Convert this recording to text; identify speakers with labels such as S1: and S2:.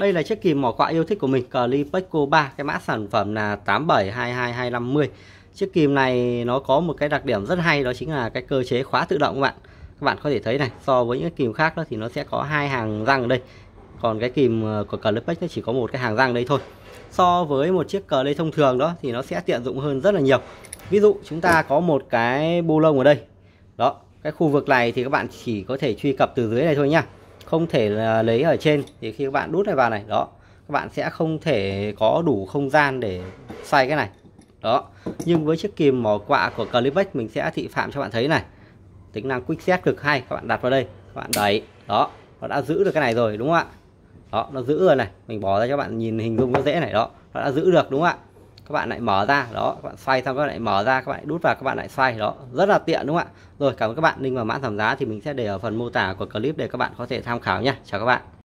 S1: Đây là chiếc kìm mỏ quạ yêu thích của mình, Clipeco 3, cái mã sản phẩm là 8722250. Chiếc kìm này nó có một cái đặc điểm rất hay đó chính là cái cơ chế khóa tự động các bạn. Các bạn có thể thấy này, so với những cái kìm khác đó thì nó sẽ có hai hàng răng ở đây. Còn cái kìm ờ, của Clipeco nó chỉ có một cái hàng răng đây thôi. So với một chiếc cờ lê thông thường đó thì nó sẽ tiện dụng hơn rất là nhiều. Ví dụ chúng ta có một cái bu lông ở đây. Đó, cái khu vực này thì các bạn chỉ có thể truy cập từ dưới này thôi nhá không thể lấy ở trên thì khi các bạn đút này vào này đó các bạn sẽ không thể có đủ không gian để xoay cái này đó nhưng với chiếc kìm mỏ quạ của Clivex mình sẽ thị phạm cho bạn thấy này tính năng quick set cực hay các bạn đặt vào đây các bạn đẩy đó nó đã giữ được cái này rồi đúng không ạ đó nó giữ rồi này mình bỏ ra cho bạn nhìn hình dung nó dễ này đó nó đã giữ được đúng không ạ các bạn lại mở ra đó các bạn xoay xong các bạn lại mở ra các bạn đút vào các bạn lại xoay đó rất là tiện đúng không ạ rồi cảm ơn các bạn link và mã giảm giá thì mình sẽ để ở phần mô tả của clip để các bạn có thể tham khảo nhé chào các bạn